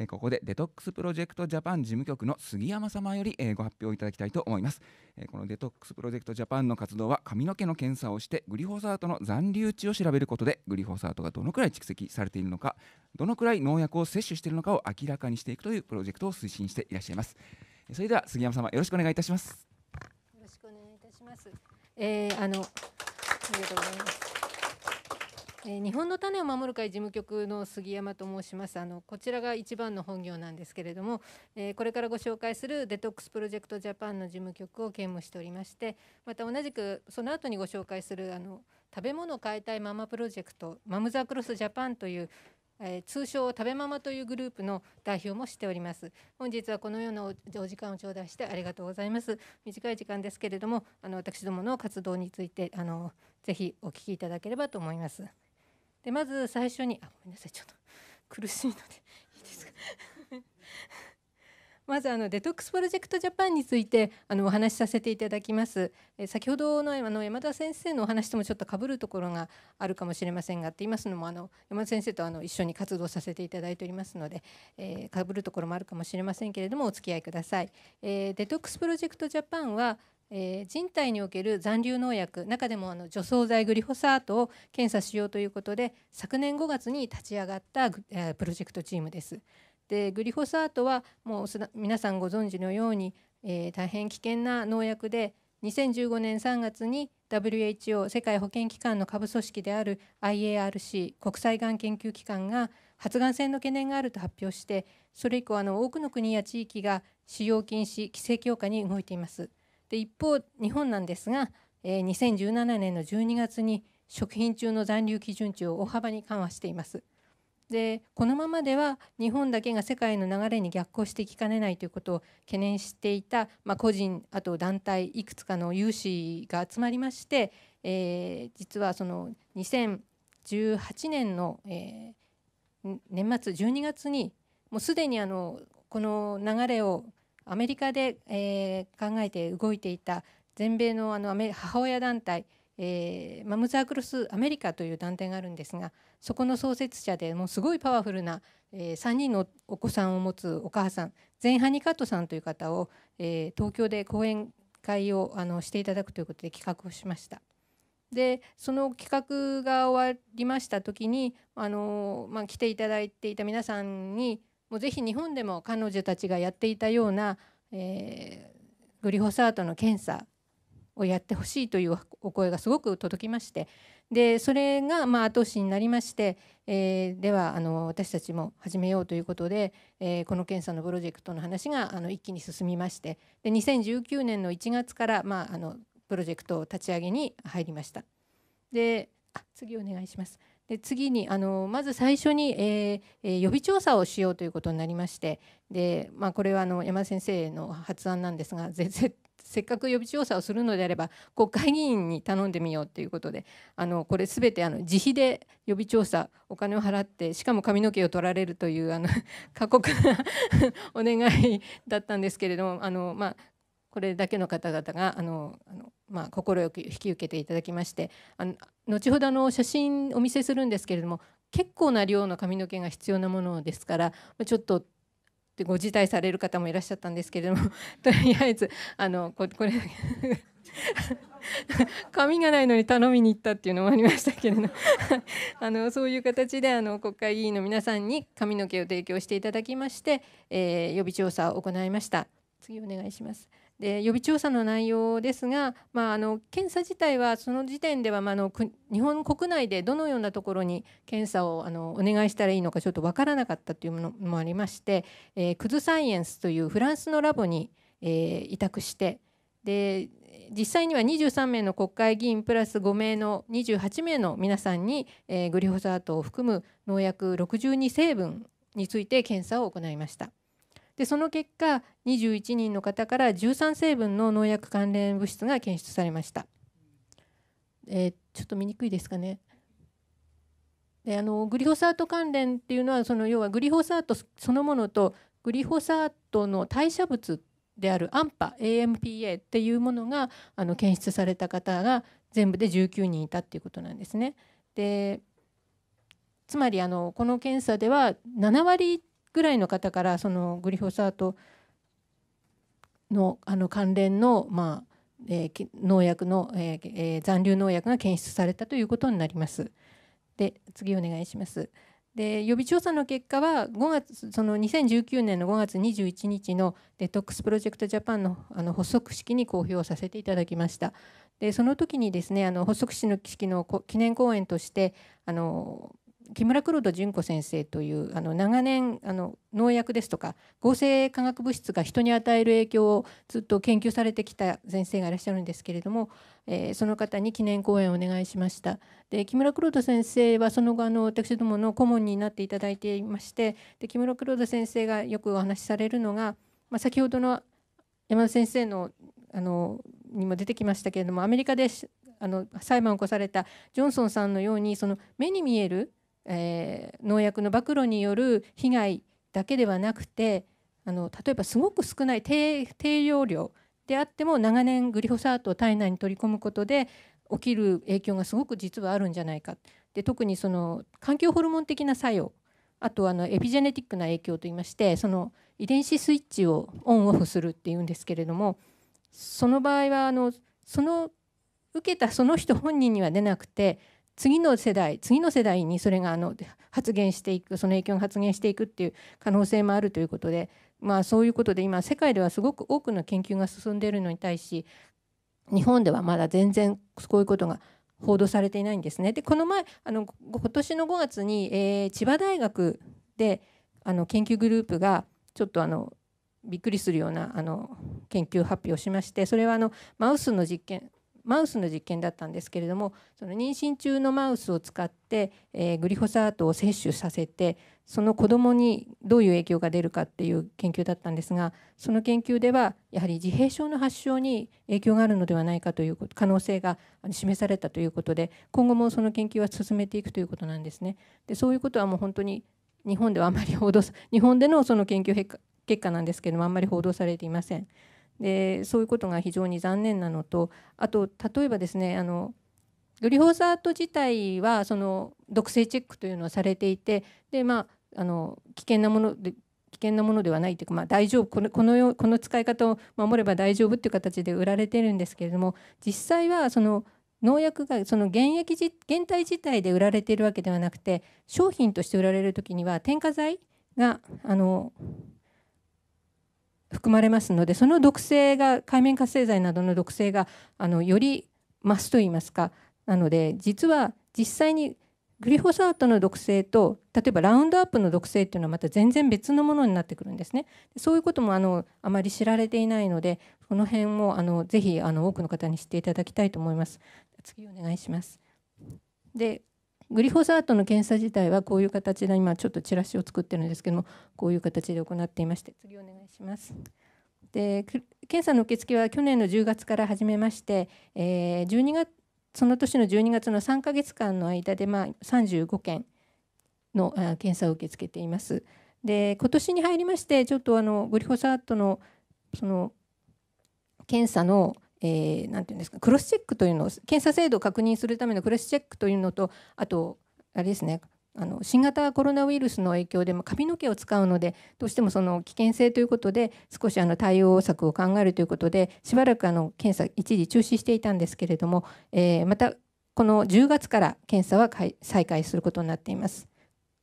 えー、ここでデトックスプロジェクトジャパン事務局の杉山様より、えー、ご発表いただきたいと思います、えー、このデトックスプロジェクトジャパンの活動は髪の毛の検査をしてグリホサートの残留値を調べることでグリホサートがどのくらい蓄積されているのかどのくらい農薬を摂取しているのかを明らかにしていくというプロジェクトを推進していらっしゃいますそれでは杉山様よろしくお願いいたしますよろしくお願いいたします、えー、あのありがとうございますえー、日本の種を守る会事務局の杉山と申しますあのこちらが一番の本業なんですけれども、えー、これからご紹介するデトックスプロジェクトジャパンの事務局を兼務しておりましてまた同じくその後にご紹介するあの食べ物を変えたいママプロジェクトマムザクロスジャパンというえー、通称食べママというグループの代表もしております本日はこのようなお時間を頂戴してありがとうございます短い時間ですけれどもあの私どもの活動についてあのぜひお聞きいただければと思いますでまず最初にあごめんなさいちょっと苦しいのでいいですか まずあのデトックスプロジェクトジャパンについてあのお話しさせていただきます。え先ほどのあの山田先生のお話ともちょっとかぶるところがあるかもしれませんがって言いますのもあの山田先生とあの一緒に活動させていただいておりますので、えー、るところもあるかもしれませんけれどもお付き合いください。えー、デトックスプロジェクトジャパンはえー、人体における残留農薬中でもあの除草剤グリホサートを検査しようということで昨年5月に立ち上がった、プロジェクトチームです。でグリホサートはもう皆さんご存知のように、えー、大変危険な農薬で2015年3月に WHO 世界保健機関の下部組織である IARC 国際がん研究機関が発がん性の懸念があると発表してそれ以降あの多くの国や地域が使用禁止規制強化に動いています。で一方日本なんですが、えー、2017年の12月に食品中の残留基準値を大幅に緩和しています。でこのままでは日本だけが世界の流れに逆行していきかねないということを懸念していた、まあ、個人あと団体いくつかの有志が集まりまして、えー、実はその2018年の、えー、年末12月にもうすでにあのこの流れをアメリカで、えー、考えて動いていた全米のあの母親団体、えー、マムズ・アクロス・アメリカという団体があるんですがそこの創設者でもうすごいパワフルな、えー、3人のお子さんを持つお母さんゼン・ハニカットさんという方を、えー、東京で講演会をあのしていただくということで企画をしました。でその企画が終わりました時にあの、まあ、来ていただいていた皆さんにもうぜひ日本でも彼女たちがやっていたような、えー、グリホサートの検査をやってほしいというお声がすごく届きましてでそれがまあ後押しになりまして、えー、ではあの私たちも始めようということで、えー、この検査のプロジェクトの話があの一気に進みましてで2019年の1月から、まあ、あのプロジェクトを立ち上げに入りました。であ次お願いします。で次にあのまず最初に、えー、予備調査をしようということになりましてで、まあ、これはあの山田先生の発案なんですが せっかく予備調査をするのであれば国会議員に頼んでみようということであのこれ全てあの自費で予備調査お金を払ってしかも髪の毛を取られるというあの過酷な お願いだったんですけれどもあの、まあ、これだけの方々があのあの、まあ、快く引き受けていただきましてあの後ほどの写真お見せするんですけれども結構な量の髪の毛が必要なものですからちょっとご辞退される方もいらっしゃったんですけれども とりあえずあのここれ 髪がないのに頼みに行ったっていうのもありましたけれど あのそういう形であの国会議員の皆さんに髪の毛を提供していただきまして、えー、予備調査を行いました。次お願いします。で予備調査の内容ですが、まあ、あの検査自体はその時点では、まあ、の日本国内でどのようなところに検査をあのお願いしたらいいのかちょっと分からなかったというものもありまして、えー、クズサイエンスというフランスのラボに、えー、委託してで実際には23名の国会議員プラス5名の28名の皆さんに、えー、グリホサートを含む農薬62成分について検査を行いました。でその結果21人の方から13成分の農薬関連物質が検出されました、えー、ちょっと見にくいですかねであのグリホサート関連っていうのはその要はグリホサートそのものとグリホサートの代謝物であるアンパ AMPA っていうものがあの検出された方が全部で19人いたっていうことなんですね。でつまりあのこの検査では7割ぐらいの方からそのグリフォサートのあの関連の、まあえー、農薬の、えーえー、残留農薬が検出されたということになります。で次お願いします。で予備調査の結果は5月その2019年の5月21日のデトックスプロジェクトジャパンのあの発足式に公表させていただきました。でその時にですねあの発足式の記念講演としてあの木村黒田純子先生というあの長年あの農薬ですとか合成化学物質が人に与える影響をずっと研究されてきた先生がいらっしゃるんですけれども、えー、その方に記念講演をお願いしましたで木村黒田先生はその後あの私どもの顧問になっていただいていましてで木村黒田先生がよくお話しされるのが、まあ、先ほどの山田先生のあのにも出てきましたけれどもアメリカであの裁判を起こされたジョンソンさんのようにその目に見えるえー、農薬の暴露による被害だけではなくてあの例えばすごく少ない低容量であっても長年グリホサートを体内に取り込むことで起きる影響がすごく実はあるんじゃないかで特にその環境ホルモン的な作用あとあのエピジェネティックな影響といいましてその遺伝子スイッチをオンオフするっていうんですけれどもその場合はあのその受けたその人本人には出なくて次の世代次の世代にそれがあの発言していくその影響が発言していくっていう可能性もあるということで、まあ、そういうことで今世界ではすごく多くの研究が進んでいるのに対し日本ではまだ全然こういうことが報道されていないんですね。でこの前あの今年の5月に、えー、千葉大学であの研究グループがちょっとあのびっくりするようなあの研究発表をしましてそれはあのマウスの実験マウスの実験だったんですけれどもその妊娠中のマウスを使って、えー、グリホサートを摂取させてその子どもにどういう影響が出るかっていう研究だったんですがその研究ではやはり自閉症の発症に影響があるのではないかという可能性が示されたということで今後もその研究は進めていくということなんですね。でそういうことはもう本当に日本ではあまり報道日本でのその研究結果なんですけどもあんまり報道されていません。でそういうことが非常に残念なのとあと例えばですねあのグリホーサート自体はその毒性チェックというのはされていてで、まあ、あの危険なもので危険なものではないというか、まあ、大丈夫このこのよこの使い方を守れば大丈夫という形で売られてるんですけれども実際はその農薬がその原液原体自体で売られているわけではなくて商品として売られる時には添加剤があの含まれますのでその毒性が海面活性剤などの毒性があのより増すといいますかなので実は実際にグリホサートの毒性と例えばラウンドアップの毒性っていうのはまた全然別のものになってくるんですね。そういうこともあのあまり知られていないのでこの辺もあのぜひあの多くの方に知っていただきたいと思います。次お願いします。でグリフォザートの検査自体はこういう形で今ちょっとチラシを作ってるんですけどもこういう形で行っていまして次お願いします。で検査の受付は去年の10月から始めまして、えー、12月その年の12月の3か月間の間で、まあ、35件の検査を受け付けています。で今年に入りましてちょっとあのグリホサートのその検査のえー、て言うんですかクロスチェックというのを検査制度を確認するためのクロスチェックというのとあとあれですねあの新型コロナウイルスの影響でも髪の毛を使うのでどうしてもその危険性ということで少しあの対応策を考えるということでしばらくあの検査一時中止していたんですけれども、えー、またこの10月から検査は再開することになっています。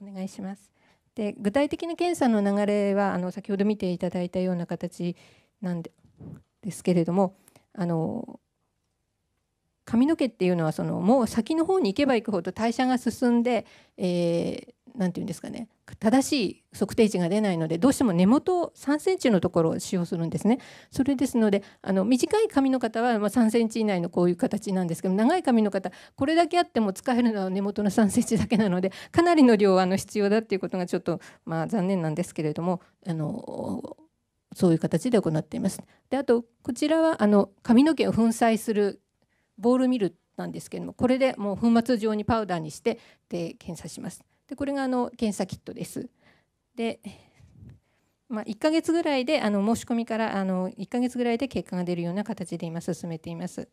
お願いしますで具体的な検査の流れはあの先ほど見ていただいたような形なんでですけれども。あの髪の毛っていうのはそのもう先の方に行けば行くほど代謝が進んで何、えー、て言うんですかね正しい測定値が出ないのでどうしても根元3センチのところを使用するんですね。それですのであの短い髪の方はま3センチ以内のこういう形なんですけど長い髪の方これだけあっても使えるのは根元の3センチだけなのでかなりの量はあの必要だっていうことがちょっとまあ残念なんですけれどもあのそういう形で行っています。であとこちらはあの髪の毛を粉砕するボールミルなんですけれどもこれでもう粉末状にパウダーにしてで検査します。でこれがあの検査キットです。でまあ、1ヶ月ぐらいであの申し込みからあの1ヶ月ぐらいで結果が出るような形で今進めています。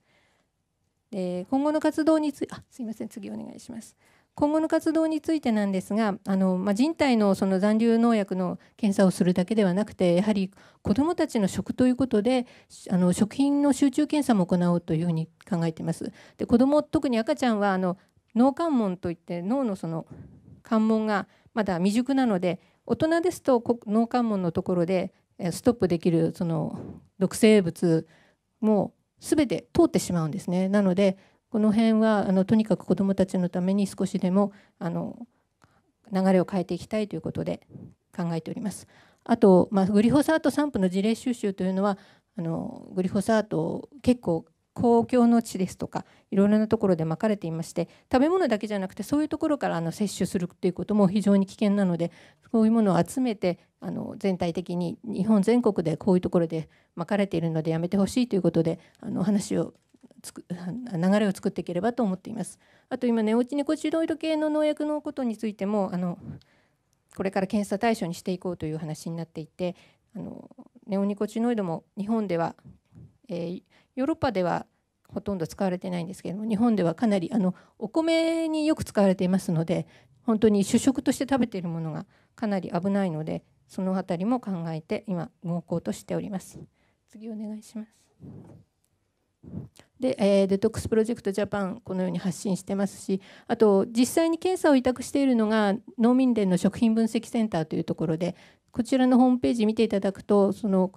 で今後の活動についあすいません次お願いします。今後の活動についてなんですがあの、まあ、人体のその残留農薬の検査をするだけではなくてやはり子どもたちの食ということであの食品の集中検査も行おうというふうに考えています。で子ども特に赤ちゃんはあの脳関門といって脳のその関門がまだ未熟なので大人ですと脳関門のところでストップできるその毒性物も全て通ってしまうんですね。なのでこの辺はあのとにかく子どもたちのために少しでもあの流れを変えていきたいということで考えております。あと、まあ、グリホサート散布の事例収集というのはあのグリホサート結構公共の地ですとかいろいろなところでまかれていまして食べ物だけじゃなくてそういうところからあの摂取するということも非常に危険なのでこういうものを集めてあの全体的に日本全国でこういうところでまかれているのでやめてほしいということであの話を 流れを作っていければと思っていますあと今寝落ちニコチロイド系の農薬のことについてもあのこれから検査対象にしていこうという話になっていてあのネオニコチノイドも日本では、えー、ヨーロッパではほとんど使われてないんですけれども日本ではかなりあのお米によく使われていますので本当に主食として食べているものがかなり危ないのでその辺りも考えて今動こうとしております。次お願いします。で、えー、デトックスプロジェクトジャパンこのように発信してますしあと実際に検査を委託しているのが農民連の食品分析センターというところでこちらのホームページ見ていただくとその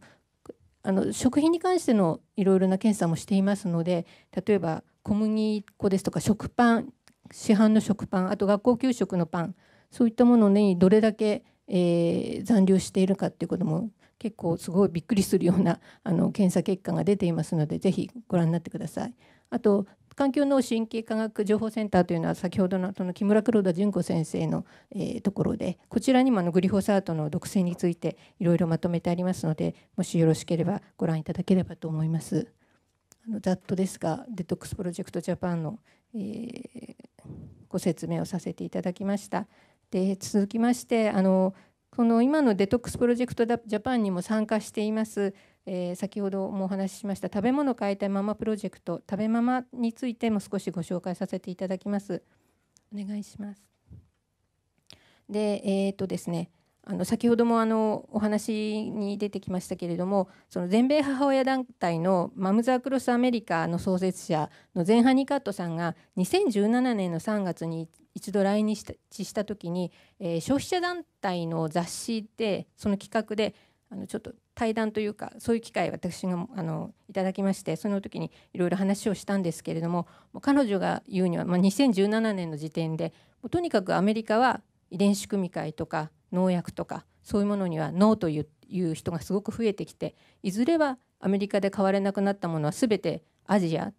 あの食品に関してのいろいろな検査もしていますので例えば小麦粉ですとか食パン市販の食パンあと学校給食のパンそういったものにどれだけ、えー、残留しているかということも結構すごいびっくりするようなあの検査結果が出ていますのでぜひご覧になってください。あと環境脳神経科学情報センターというのは先ほどのその木村黒田純子先生の、えところでこちらにもあのグリホサートの毒性についていろいろまとめてありますのでもしよろしければご覧いただければと思います。あのざっとですがデトックスプロジェクトジャパンの、えご説明をさせていただきました。で続きましてあのその今のデトックスプロジェクトジャパンにも参加しています、えー、先ほどもお話ししました食べ物変えたいママプロジェクト食べママについても少しご紹介させていただきますお願いしますでえっ、ー、とですねあの先ほどもあのお話に出てきましたけれどもその全米母親団体のマムザークロス・アメリカの創設者のゼン・ハニカットさんが2017年の3月に一度来日した時に、えー、消費者団体の雑誌でその企画であのちょっと対談というかそういう機会私があのいただきましてその時にいろいろ話をしたんですけれども彼女が言うには、まあ、2017年の時点でとにかくアメリカは遺伝子組み換えとか農薬とかそういうものにはノーという人がすごく増えてきていずれはアメリカで買われなくなったものは全てアジア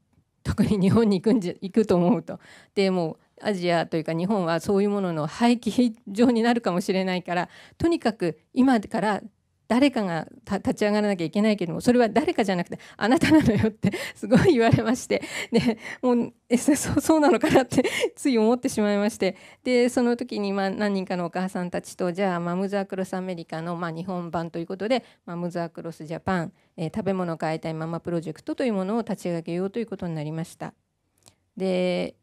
特に日本に行くんじゃ行くと思うと。でもうアジアというか日本はそういうものの廃棄場になるかもしれないからとにかく今から誰かが立ち上がらなきゃいけないけれどもそれは誰かじゃなくてあなたなのよってすごい言われましてでもうえそそうなのかなってつい思ってしまいましてでその時にまあ何人かのお母さんたちとじゃあマムズ・アクロス・アメリカのまあ日本版ということでマムズ・アクロス・ジャパン、えー、食べ物を変えたいママプロジェクトというものを立ち上げようということになりました。で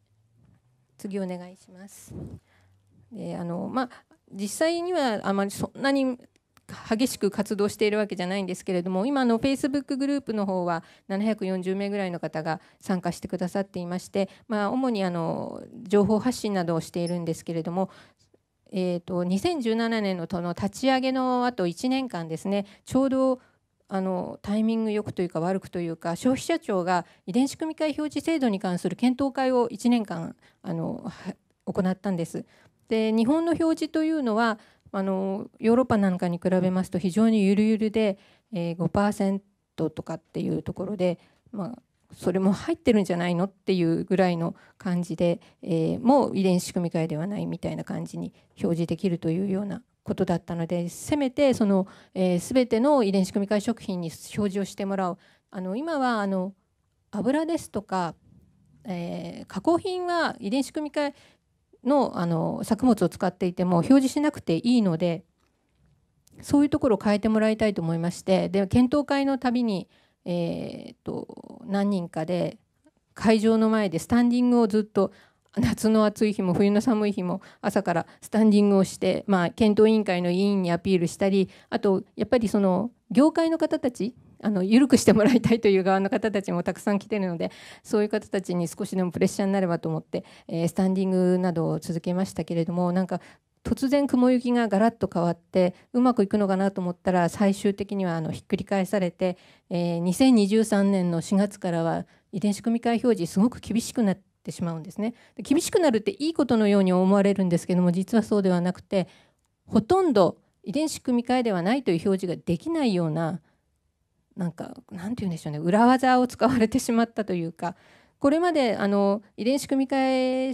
次お願いします。であのまあ実際にはあまりそんなに激しく活動しているわけじゃないんですけれども今のフェイスブックグループの方は740名ぐらいの方が参加してくださっていまして、まあ、主にあの情報発信などをしているんですけれどもえーと、2017年のの立ち上げのあと1年間ですねちょうどあのタイミングよくというか悪くというか消費者庁が遺伝子組み換え表示制度に関する検討会を1年間あの行ったんです。で日本の表示というのはあのヨーロッパなんかに比べますと非常にゆるゆるで、えー、5%とかっていうところで、まあ、それも入ってるんじゃないのっていうぐらいの感じで、えー、もう遺伝子組み換えではないみたいな感じに表示できるというようなことだったのでせめてその、えー、全ての遺伝子組み換え食品に表示をしてもらうあの今はあの油ですとか、えー、加工品は遺伝子組み換えのあの作物を使っていても表示しなくていいのでそういうところを変えてもらいたいと思いましてで検討会のたびに、えーと、と何人かで会場の前でスタンディングをずっと夏の暑い日も冬の寒い日も朝からスタンディングをして、まあ、検討委員会の委員にアピールしたりあとやっぱりその業界の方たちあの緩くしてもらいたいという側の方たちもたくさん来てるのでそういう方たちに少しでもプレッシャーになればと思って、えー、スタンディングなどを続けましたけれどもなんか突然雲行きがガラッと変わってうまくいくのかなと思ったら最終的にはあのひっくり返されて、えー、2023年の4月からは遺伝子組み換え表示すごく厳しくなってしまうんですねで厳しくなるっていいことのように思われるんですけども実はそうではなくてほとんど遺伝子組み換えではないという表示ができないようななんかなんて言うんでしょうね裏技を使われてしまったというかこれまであの遺伝子組み換え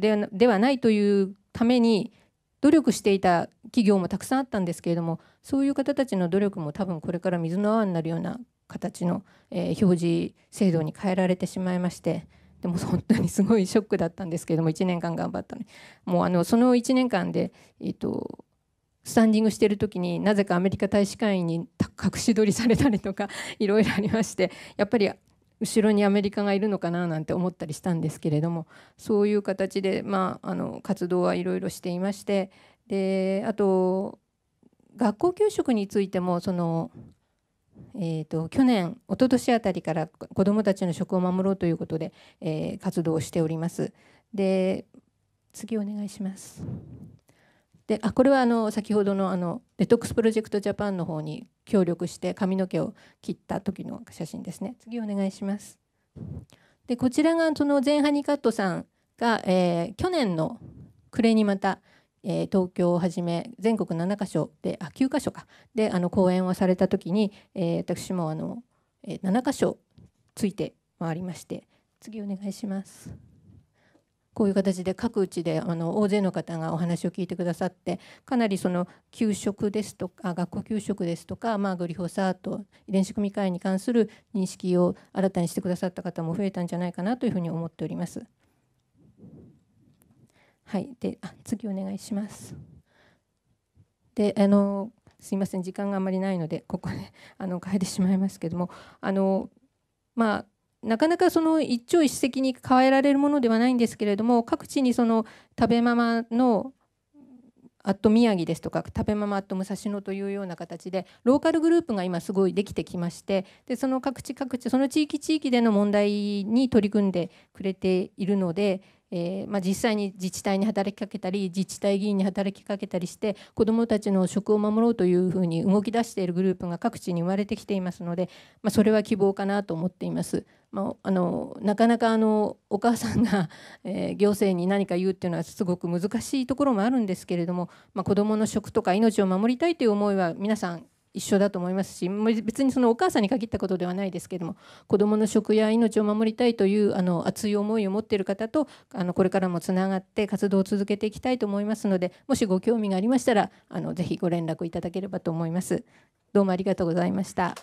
でではないというために努力していた企業もたくさんあったんですけれどもそういう方たちの努力も多分これから水の泡になるような形の、えー、表示制度に変えられてしまいましてでも本当にすごいショックだったんですけれども1年間頑張ったのもうあのその1年間で、えーとスタンディングしてる時になぜかアメリカ大使館員に隠し撮りされたりとか いろいろありましてやっぱり後ろにアメリカがいるのかななんて思ったりしたんですけれどもそういう形で、まあ、あの活動はいろいろしていましてであと学校給食についてもその、えーと、と去年一昨年あたりから子どもたちの食を守ろうということで、えー、活動をしております。で次お願いします。であこれはあの先ほどのあのデトックスプロジェクトジャパンの方に協力して髪の毛を切った時の写真ですね次お願いしますでこちらがその前ハニカットさんが、えー、去年の暮れにまた、えー、東京をはじめ全国7カ所であ9か所かであの講演をされた時に、えー、私もあの、え7か所ついて回りまして次お願いします。こういう形で各地であの大勢の方がお話を聞いてくださってかなりその給食ですとか学校給食ですとか、まあ、グリホサート遺伝子組み換えに関する認識を新たにしてくださった方も増えたんじゃないかなというふうに思っております。はい、であ次お願いします。であのすいません時間があまりないのでここであの変えてしまいますけどもあのまあなかなかその一朝一夕に変えられるものではないんですけれども各地にその食べママのあと宮城ですとか食べママと武蔵野というような形でローカルグループが今すごいできてきましてでその各地各地その地域地域での問題に取り組んでくれているのでえー、まあ、実際に自治体に働きかけたり自治体議員に働きかけたりして子どもたちの職を守ろうというふうに動き出しているグループが各地に生まれてきていますので、まあ、それは希望かなと思っています。まあ、あのなかなかあのお母さんが、えー、行政に何か言うっていうのはすごく難しいところもあるんですけれども、まあ、子どもの職とか命を守りたいという思いは皆さん一緒だと思いますし別にそのお母さんに限ったことではないですけども子どもの食や命を守りたいというあの熱い思いを持っている方とあのこれからもつながって活動を続けていきたいと思いますのでもしご興味がありましたらあのぜひご連絡いただければと思います。どうもありがとうございました。